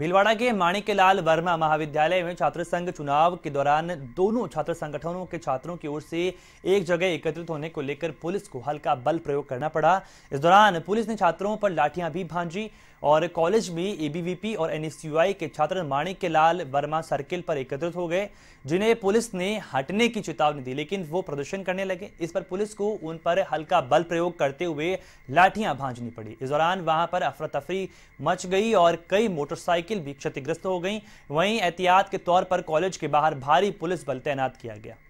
भीलवाड़ा के माणिक्यलाल वर्मा महाविद्यालय में छात्र संघ चुनाव के दौरान दोनों छात्र संगठनों के छात्रों की ओर से एक जगह एकत्रित होने को लेकर पुलिस को हल्का बल प्रयोग करना पड़ा इस दौरान पुलिस ने छात्रों पर लाठियां भी भांजी और कॉलेज में एबीवीपी और एनएसयूआई के छात्र माणिकलाल वर्मा सर्किल पर एकत्रित हो गए जिन्हें पुलिस ने हटने की चेतावनी दी लेकिन वो प्रदर्शन करने लगे इस पर पुलिस को उन पर हल्का बल प्रयोग करते हुए लाठियां भांजनी पड़ी इस दौरान वहां पर अफरा तफरी मच गई और कई मोटरसाइकिल साइकिल भी क्षतिग्रस्त हो गई वहीं एहतियात के तौर पर कॉलेज के बाहर भारी पुलिस बल तैनात किया गया